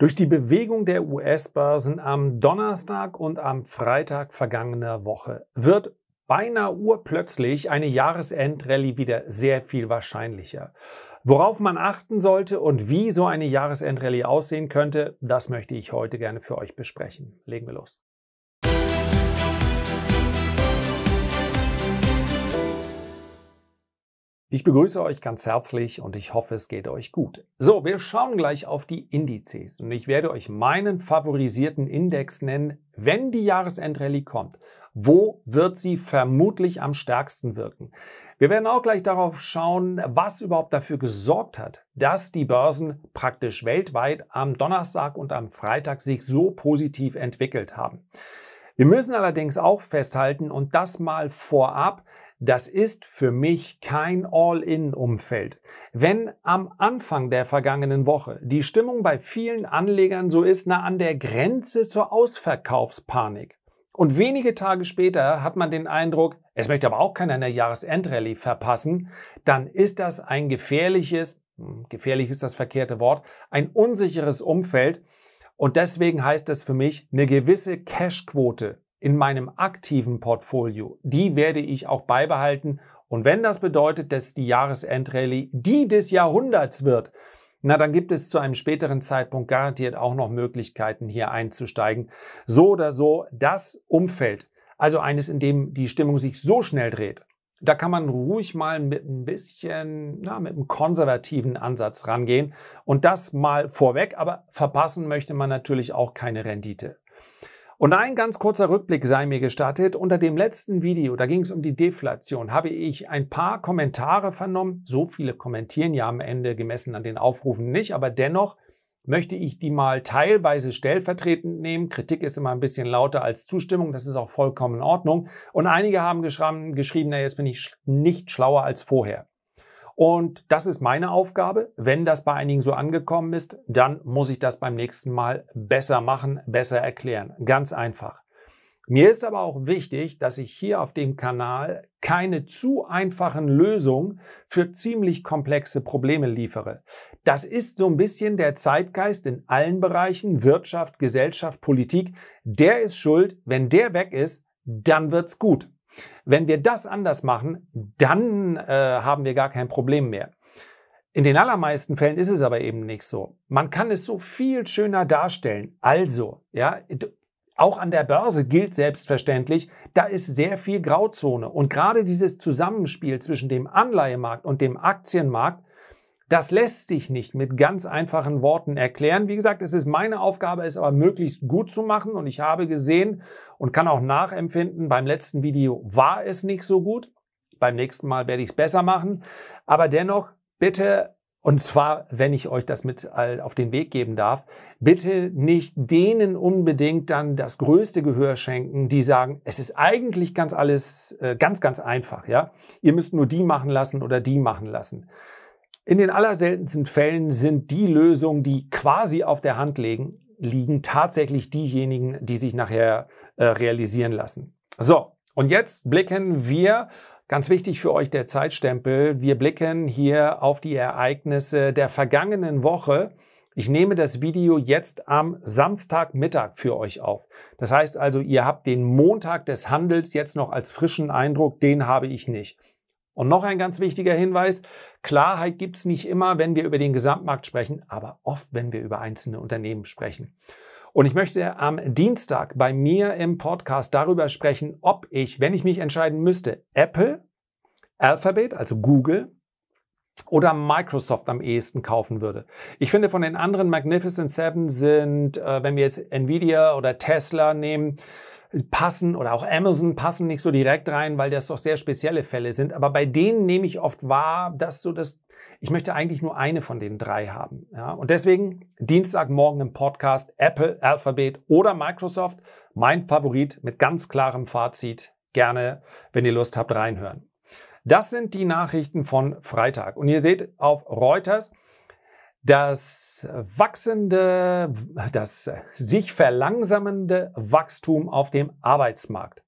Durch die Bewegung der US-Börsen am Donnerstag und am Freitag vergangener Woche wird beinahe urplötzlich eine Jahresendrallye wieder sehr viel wahrscheinlicher. Worauf man achten sollte und wie so eine Jahresendrallye aussehen könnte, das möchte ich heute gerne für euch besprechen. Legen wir los. Ich begrüße euch ganz herzlich und ich hoffe, es geht euch gut. So, wir schauen gleich auf die Indizes und ich werde euch meinen favorisierten Index nennen, wenn die Jahresendrallye kommt. Wo wird sie vermutlich am stärksten wirken? Wir werden auch gleich darauf schauen, was überhaupt dafür gesorgt hat, dass die Börsen praktisch weltweit am Donnerstag und am Freitag sich so positiv entwickelt haben. Wir müssen allerdings auch festhalten und das mal vorab, das ist für mich kein All-in-Umfeld. Wenn am Anfang der vergangenen Woche die Stimmung bei vielen Anlegern so ist, na an der Grenze zur Ausverkaufspanik. Und wenige Tage später hat man den Eindruck, es möchte aber auch keiner eine Jahresendrallye verpassen, dann ist das ein gefährliches, hm, gefährlich ist das verkehrte Wort, ein unsicheres Umfeld. Und deswegen heißt es für mich, eine gewisse Cashquote in meinem aktiven Portfolio, die werde ich auch beibehalten. Und wenn das bedeutet, dass die Jahresendrallye die des Jahrhunderts wird, na, dann gibt es zu einem späteren Zeitpunkt garantiert auch noch Möglichkeiten, hier einzusteigen. So oder so, das Umfeld, also eines, in dem die Stimmung sich so schnell dreht, da kann man ruhig mal mit ein bisschen, na, mit einem konservativen Ansatz rangehen. Und das mal vorweg, aber verpassen möchte man natürlich auch keine Rendite. Und ein ganz kurzer Rückblick sei mir gestattet. Unter dem letzten Video, da ging es um die Deflation, habe ich ein paar Kommentare vernommen. So viele kommentieren ja am Ende gemessen an den Aufrufen nicht, aber dennoch möchte ich die mal teilweise stellvertretend nehmen. Kritik ist immer ein bisschen lauter als Zustimmung, das ist auch vollkommen in Ordnung. Und einige haben geschrieben, na, jetzt bin ich nicht schlauer als vorher. Und das ist meine Aufgabe. Wenn das bei einigen so angekommen ist, dann muss ich das beim nächsten Mal besser machen, besser erklären. Ganz einfach. Mir ist aber auch wichtig, dass ich hier auf dem Kanal keine zu einfachen Lösungen für ziemlich komplexe Probleme liefere. Das ist so ein bisschen der Zeitgeist in allen Bereichen, Wirtschaft, Gesellschaft, Politik. Der ist schuld. Wenn der weg ist, dann wird's gut. Wenn wir das anders machen, dann äh, haben wir gar kein Problem mehr. In den allermeisten Fällen ist es aber eben nicht so. Man kann es so viel schöner darstellen. Also, ja, auch an der Börse gilt selbstverständlich, da ist sehr viel Grauzone. Und gerade dieses Zusammenspiel zwischen dem Anleihemarkt und dem Aktienmarkt das lässt sich nicht mit ganz einfachen Worten erklären. Wie gesagt, es ist meine Aufgabe, es aber möglichst gut zu machen. Und ich habe gesehen und kann auch nachempfinden, beim letzten Video war es nicht so gut. Beim nächsten Mal werde ich es besser machen. Aber dennoch, bitte, und zwar, wenn ich euch das mit all auf den Weg geben darf, bitte nicht denen unbedingt dann das größte Gehör schenken, die sagen, es ist eigentlich ganz alles äh, ganz, ganz einfach. Ja, Ihr müsst nur die machen lassen oder die machen lassen. In den allerseltensten Fällen sind die Lösungen, die quasi auf der Hand liegen, liegen tatsächlich diejenigen, die sich nachher äh, realisieren lassen. So, und jetzt blicken wir, ganz wichtig für euch der Zeitstempel, wir blicken hier auf die Ereignisse der vergangenen Woche. Ich nehme das Video jetzt am Samstagmittag für euch auf. Das heißt also, ihr habt den Montag des Handels jetzt noch als frischen Eindruck, den habe ich nicht. Und noch ein ganz wichtiger Hinweis, Klarheit gibt es nicht immer, wenn wir über den Gesamtmarkt sprechen, aber oft, wenn wir über einzelne Unternehmen sprechen. Und ich möchte am Dienstag bei mir im Podcast darüber sprechen, ob ich, wenn ich mich entscheiden müsste, Apple, Alphabet, also Google oder Microsoft am ehesten kaufen würde. Ich finde, von den anderen Magnificent Seven sind, äh, wenn wir jetzt Nvidia oder Tesla nehmen, passen oder auch Amazon passen nicht so direkt rein, weil das doch sehr spezielle Fälle sind. Aber bei denen nehme ich oft wahr, dass so das, ich möchte eigentlich nur eine von den drei haben. Ja? Und deswegen Dienstagmorgen im Podcast Apple, Alphabet oder Microsoft. Mein Favorit mit ganz klarem Fazit. Gerne, wenn ihr Lust habt, reinhören. Das sind die Nachrichten von Freitag. Und ihr seht auf Reuters, das wachsende, das sich verlangsamende Wachstum auf dem Arbeitsmarkt.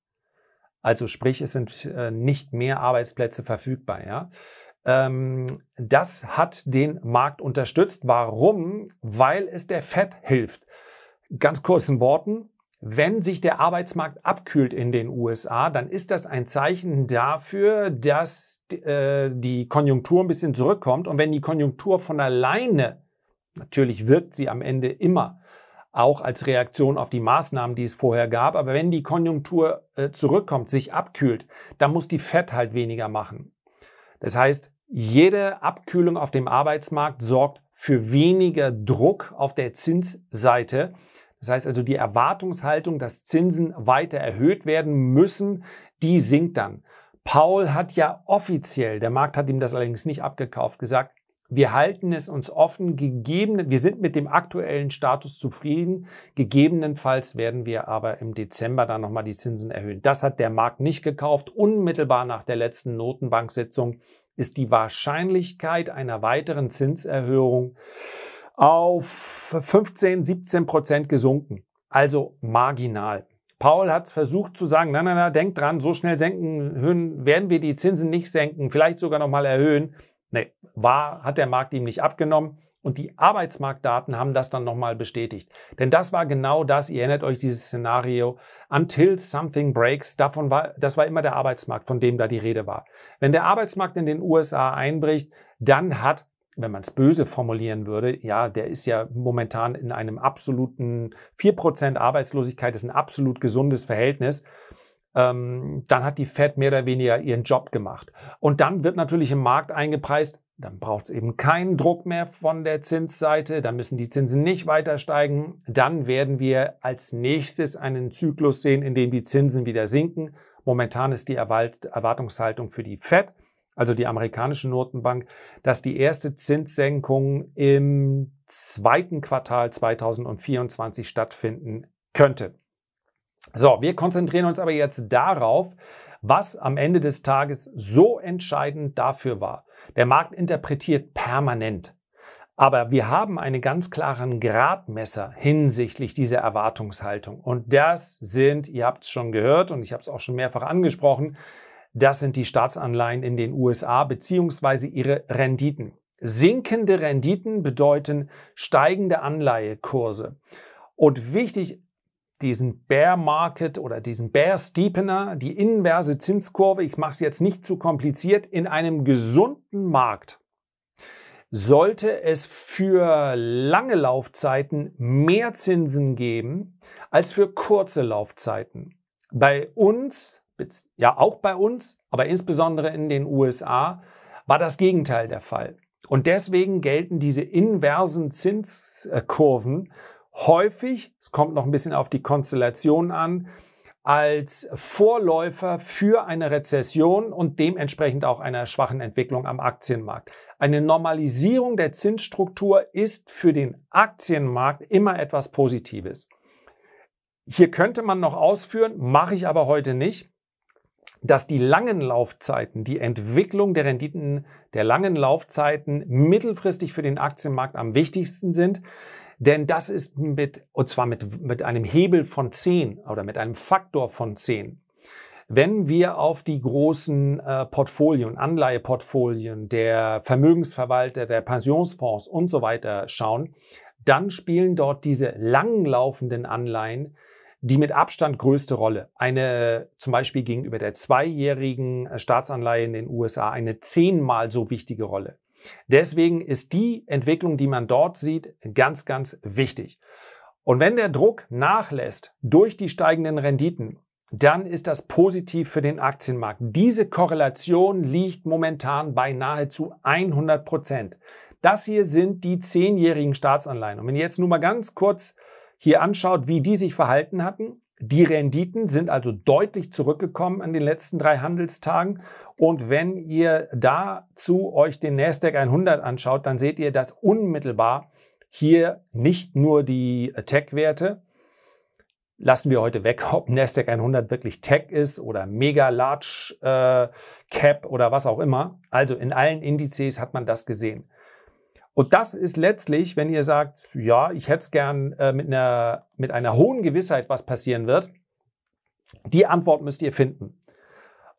Also sprich, es sind äh, nicht mehr Arbeitsplätze verfügbar. Ja? Ähm, das hat den Markt unterstützt. Warum? Weil es der Fed hilft. Ganz kurzen Worten, wenn sich der Arbeitsmarkt abkühlt in den USA, dann ist das ein Zeichen dafür, dass äh, die Konjunktur ein bisschen zurückkommt. Und wenn die Konjunktur von alleine, natürlich wirkt sie am Ende immer, auch als Reaktion auf die Maßnahmen, die es vorher gab, aber wenn die Konjunktur äh, zurückkommt, sich abkühlt, dann muss die Fed halt weniger machen. Das heißt, jede Abkühlung auf dem Arbeitsmarkt sorgt für weniger Druck auf der Zinsseite das heißt also, die Erwartungshaltung, dass Zinsen weiter erhöht werden müssen, die sinkt dann. Paul hat ja offiziell, der Markt hat ihm das allerdings nicht abgekauft, gesagt, wir halten es uns offen, gegeben, wir sind mit dem aktuellen Status zufrieden. Gegebenenfalls werden wir aber im Dezember dann nochmal die Zinsen erhöhen. Das hat der Markt nicht gekauft. Unmittelbar nach der letzten Notenbanksitzung ist die Wahrscheinlichkeit einer weiteren Zinserhöhung auf 15, 17 Prozent gesunken. Also marginal. Paul hat versucht zu sagen, na, na, na, denkt dran, so schnell senken, höhen, werden wir die Zinsen nicht senken, vielleicht sogar nochmal erhöhen. Nee, war, hat der Markt ihm nicht abgenommen. Und die Arbeitsmarktdaten haben das dann nochmal bestätigt. Denn das war genau das, ihr erinnert euch dieses Szenario, until something breaks, davon war, das war immer der Arbeitsmarkt, von dem da die Rede war. Wenn der Arbeitsmarkt in den USA einbricht, dann hat wenn man es böse formulieren würde, ja, der ist ja momentan in einem absoluten 4% Arbeitslosigkeit, ist ein absolut gesundes Verhältnis. Ähm, dann hat die Fed mehr oder weniger ihren Job gemacht. Und dann wird natürlich im Markt eingepreist, dann braucht es eben keinen Druck mehr von der Zinsseite, dann müssen die Zinsen nicht weiter steigen. Dann werden wir als nächstes einen Zyklus sehen, in dem die Zinsen wieder sinken. Momentan ist die Erwartungshaltung für die Fed, also die amerikanische Notenbank, dass die erste Zinssenkung im zweiten Quartal 2024 stattfinden könnte. So, wir konzentrieren uns aber jetzt darauf, was am Ende des Tages so entscheidend dafür war. Der Markt interpretiert permanent. Aber wir haben einen ganz klaren Gradmesser hinsichtlich dieser Erwartungshaltung. Und das sind, ihr habt es schon gehört und ich habe es auch schon mehrfach angesprochen, das sind die Staatsanleihen in den USA beziehungsweise ihre Renditen. Sinkende Renditen bedeuten steigende Anleihekurse. Und wichtig, diesen Bear Market oder diesen Bear Steepener, die inverse Zinskurve, ich mache es jetzt nicht zu kompliziert, in einem gesunden Markt sollte es für lange Laufzeiten mehr Zinsen geben als für kurze Laufzeiten. Bei uns ja auch bei uns, aber insbesondere in den USA, war das Gegenteil der Fall. Und deswegen gelten diese inversen Zinskurven häufig, es kommt noch ein bisschen auf die Konstellation an, als Vorläufer für eine Rezession und dementsprechend auch einer schwachen Entwicklung am Aktienmarkt. Eine Normalisierung der Zinsstruktur ist für den Aktienmarkt immer etwas Positives. Hier könnte man noch ausführen, mache ich aber heute nicht dass die langen Laufzeiten, die Entwicklung der Renditen der langen Laufzeiten mittelfristig für den Aktienmarkt am wichtigsten sind. Denn das ist mit, und zwar mit, mit einem Hebel von 10 oder mit einem Faktor von 10. Wenn wir auf die großen äh, Portfolien, Anleiheportfolien der Vermögensverwalter, der Pensionsfonds und so weiter schauen, dann spielen dort diese langlaufenden Anleihen die mit Abstand größte Rolle. Eine zum Beispiel gegenüber der zweijährigen äh, Staatsanleihe in den USA eine zehnmal so wichtige Rolle. Deswegen ist die Entwicklung, die man dort sieht, ganz, ganz wichtig. Und wenn der Druck nachlässt durch die steigenden Renditen, dann ist das positiv für den Aktienmarkt. Diese Korrelation liegt momentan bei nahezu 100 Prozent. Das hier sind die zehnjährigen Staatsanleihen. Und wenn ihr jetzt nur mal ganz kurz hier anschaut, wie die sich verhalten hatten, die Renditen sind also deutlich zurückgekommen an den letzten drei Handelstagen. Und wenn ihr dazu euch den Nasdaq 100 anschaut, dann seht ihr, dass unmittelbar hier nicht nur die äh, Tech-Werte, lassen wir heute weg, ob Nasdaq 100 wirklich Tech ist oder Mega Large äh, Cap oder was auch immer. Also in allen Indizes hat man das gesehen. Und das ist letztlich, wenn ihr sagt, ja, ich hätte es gern äh, mit, einer, mit einer hohen Gewissheit, was passieren wird, die Antwort müsst ihr finden.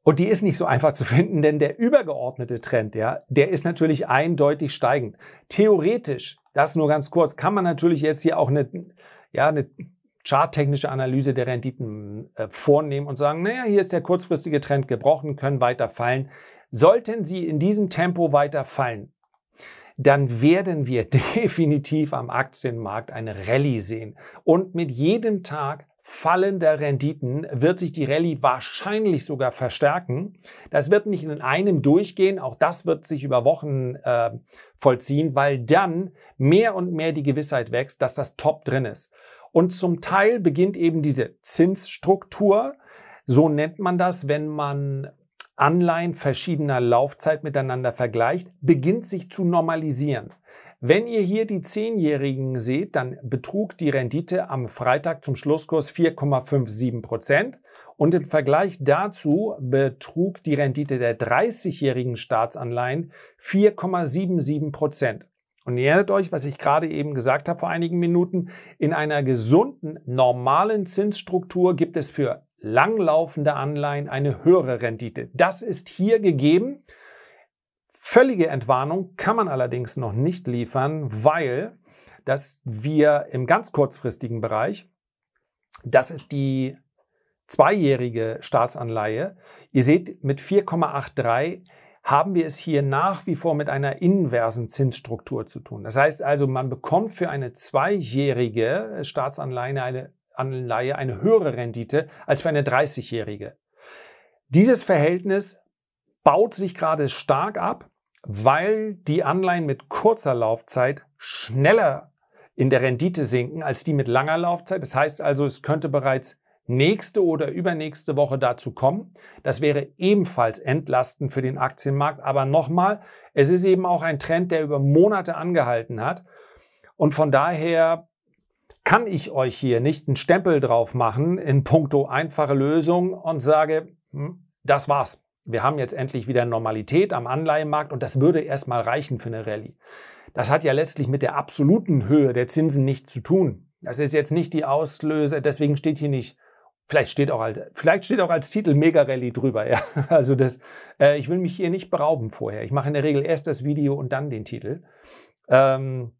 Und die ist nicht so einfach zu finden, denn der übergeordnete Trend, ja, der ist natürlich eindeutig steigend. Theoretisch, das nur ganz kurz, kann man natürlich jetzt hier auch eine, ja, eine charttechnische Analyse der Renditen äh, vornehmen und sagen, naja, hier ist der kurzfristige Trend gebrochen, können weiter fallen. Sollten sie in diesem Tempo weiter fallen, dann werden wir definitiv am Aktienmarkt eine Rallye sehen. Und mit jedem Tag fallender Renditen wird sich die Rallye wahrscheinlich sogar verstärken. Das wird nicht in einem durchgehen, auch das wird sich über Wochen äh, vollziehen, weil dann mehr und mehr die Gewissheit wächst, dass das Top drin ist. Und zum Teil beginnt eben diese Zinsstruktur, so nennt man das, wenn man Anleihen verschiedener Laufzeit miteinander vergleicht, beginnt sich zu normalisieren. Wenn ihr hier die Zehnjährigen seht, dann betrug die Rendite am Freitag zum Schlusskurs 4,57 Prozent und im Vergleich dazu betrug die Rendite der 30-jährigen Staatsanleihen 4,77 Prozent. Und ihr erinnert euch, was ich gerade eben gesagt habe vor einigen Minuten, in einer gesunden, normalen Zinsstruktur gibt es für langlaufende Anleihen eine höhere Rendite. Das ist hier gegeben. Völlige Entwarnung kann man allerdings noch nicht liefern, weil dass wir im ganz kurzfristigen Bereich, das ist die zweijährige Staatsanleihe, ihr seht mit 4,83 haben wir es hier nach wie vor mit einer inversen Zinsstruktur zu tun. Das heißt also, man bekommt für eine zweijährige Staatsanleihe eine Staatsanleihe eine höhere Rendite als für eine 30-jährige. Dieses Verhältnis baut sich gerade stark ab, weil die Anleihen mit kurzer Laufzeit schneller in der Rendite sinken als die mit langer Laufzeit. Das heißt also, es könnte bereits nächste oder übernächste Woche dazu kommen. Das wäre ebenfalls entlastend für den Aktienmarkt. Aber nochmal, es ist eben auch ein Trend, der über Monate angehalten hat. Und von daher kann ich euch hier nicht einen Stempel drauf machen in puncto einfache Lösung und sage, hm, das war's. Wir haben jetzt endlich wieder Normalität am Anleihenmarkt und das würde erstmal reichen für eine Rallye. Das hat ja letztlich mit der absoluten Höhe der Zinsen nichts zu tun. Das ist jetzt nicht die Auslöse, deswegen steht hier nicht, vielleicht steht auch als, vielleicht steht auch als Titel Mega Rallye drüber. Ja. Also das, äh, ich will mich hier nicht berauben vorher. Ich mache in der Regel erst das Video und dann den Titel. Ähm,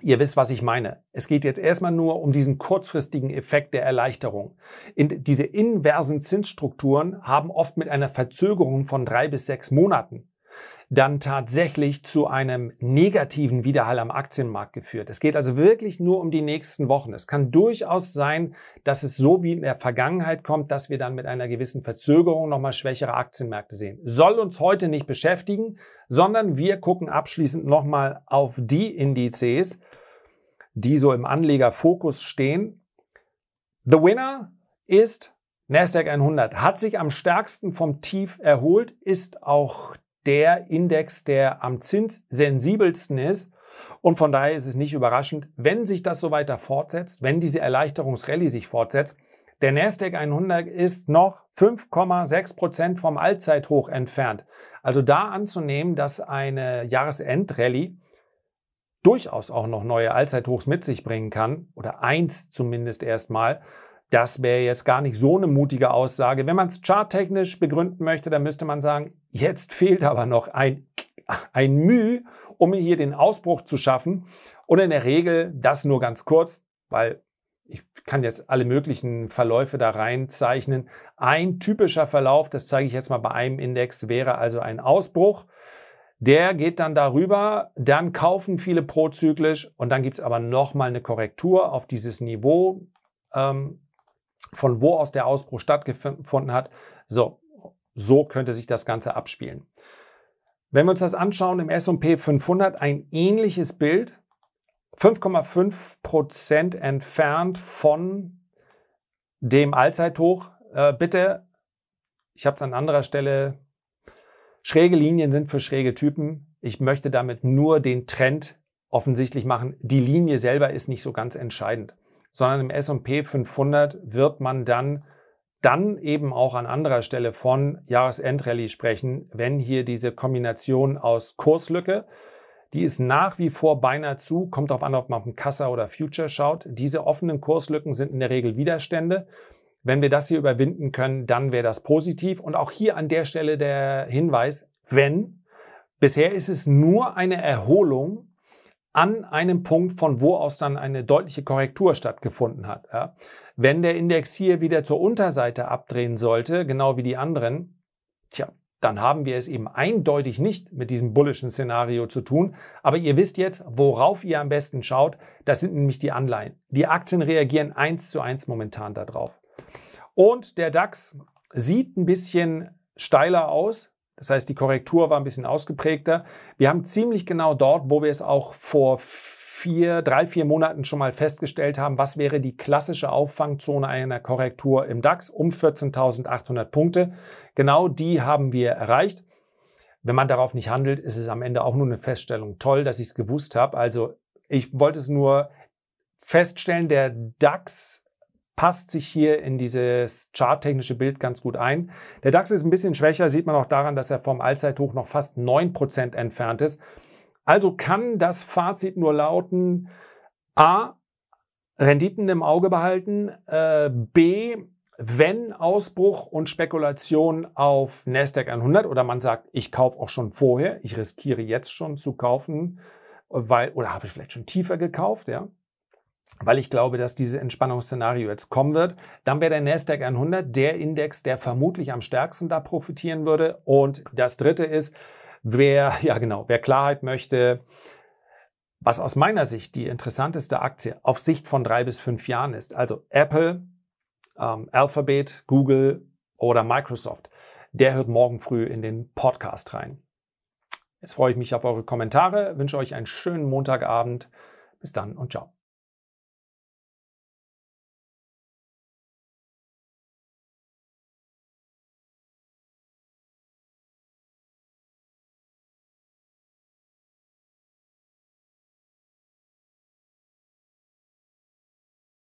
Ihr wisst, was ich meine. Es geht jetzt erstmal nur um diesen kurzfristigen Effekt der Erleichterung. In, diese inversen Zinsstrukturen haben oft mit einer Verzögerung von drei bis sechs Monaten dann tatsächlich zu einem negativen Widerhall am Aktienmarkt geführt. Es geht also wirklich nur um die nächsten Wochen. Es kann durchaus sein, dass es so wie in der Vergangenheit kommt, dass wir dann mit einer gewissen Verzögerung nochmal schwächere Aktienmärkte sehen. Soll uns heute nicht beschäftigen, sondern wir gucken abschließend nochmal auf die Indizes, die so im Anlegerfokus stehen. The winner ist Nasdaq 100 hat sich am stärksten vom Tief erholt, ist auch der Index, der am Zins sensibelsten ist. Und von daher ist es nicht überraschend, wenn sich das so weiter fortsetzt, wenn diese Erleichterungsrallye sich fortsetzt. Der Nasdaq 100 ist noch 5,6 Prozent vom Allzeithoch entfernt. Also da anzunehmen, dass eine Jahresendrallye durchaus auch noch neue Allzeithochs mit sich bringen kann, oder eins zumindest erstmal, das wäre jetzt gar nicht so eine mutige Aussage. Wenn man es charttechnisch begründen möchte, dann müsste man sagen, Jetzt fehlt aber noch ein, ein Mühe, um hier den Ausbruch zu schaffen. Und in der Regel das nur ganz kurz, weil ich kann jetzt alle möglichen Verläufe da reinzeichnen. Ein typischer Verlauf, das zeige ich jetzt mal bei einem Index, wäre also ein Ausbruch. Der geht dann darüber, dann kaufen viele prozyklisch und dann gibt es aber nochmal eine Korrektur auf dieses Niveau, ähm, von wo aus der Ausbruch stattgefunden hat. So, so könnte sich das Ganze abspielen. Wenn wir uns das anschauen im S&P 500, ein ähnliches Bild, 5,5 Prozent entfernt von dem Allzeithoch. Äh, bitte, ich habe es an anderer Stelle, schräge Linien sind für schräge Typen. Ich möchte damit nur den Trend offensichtlich machen. Die Linie selber ist nicht so ganz entscheidend, sondern im S&P 500 wird man dann dann eben auch an anderer Stelle von Jahresendrallye sprechen, wenn hier diese Kombination aus Kurslücke, die ist nach wie vor beinahe zu, kommt darauf an, ob man auf den Kassa oder Future schaut. Diese offenen Kurslücken sind in der Regel Widerstände. Wenn wir das hier überwinden können, dann wäre das positiv. Und auch hier an der Stelle der Hinweis, wenn, bisher ist es nur eine Erholung an einem Punkt, von wo aus dann eine deutliche Korrektur stattgefunden hat. Ja. Wenn der Index hier wieder zur Unterseite abdrehen sollte, genau wie die anderen, tja, dann haben wir es eben eindeutig nicht mit diesem bullischen Szenario zu tun. Aber ihr wisst jetzt, worauf ihr am besten schaut. Das sind nämlich die Anleihen. Die Aktien reagieren eins zu eins momentan darauf. Und der DAX sieht ein bisschen steiler aus, das heißt, die Korrektur war ein bisschen ausgeprägter. Wir haben ziemlich genau dort, wo wir es auch vor vier, drei, vier Monaten schon mal festgestellt haben, was wäre die klassische Auffangzone einer Korrektur im DAX um 14.800 Punkte. Genau die haben wir erreicht. Wenn man darauf nicht handelt, ist es am Ende auch nur eine Feststellung. Toll, dass ich es gewusst habe. Also ich wollte es nur feststellen, der DAX passt sich hier in dieses charttechnische Bild ganz gut ein. Der DAX ist ein bisschen schwächer, sieht man auch daran, dass er vom Allzeithoch noch fast 9% entfernt ist. Also kann das Fazit nur lauten, a, Renditen im Auge behalten, äh, b, wenn Ausbruch und Spekulation auf Nasdaq 100 oder man sagt, ich kaufe auch schon vorher, ich riskiere jetzt schon zu kaufen, weil oder habe ich vielleicht schon tiefer gekauft, ja? weil ich glaube, dass dieses Entspannungsszenario jetzt kommen wird. Dann wäre der Nasdaq 100 der Index, der vermutlich am stärksten da profitieren würde. Und das Dritte ist, wer ja genau, wer Klarheit möchte, was aus meiner Sicht die interessanteste Aktie auf Sicht von drei bis fünf Jahren ist, also Apple, ähm, Alphabet, Google oder Microsoft, der hört morgen früh in den Podcast rein. Jetzt freue ich mich auf eure Kommentare, wünsche euch einen schönen Montagabend. Bis dann und ciao.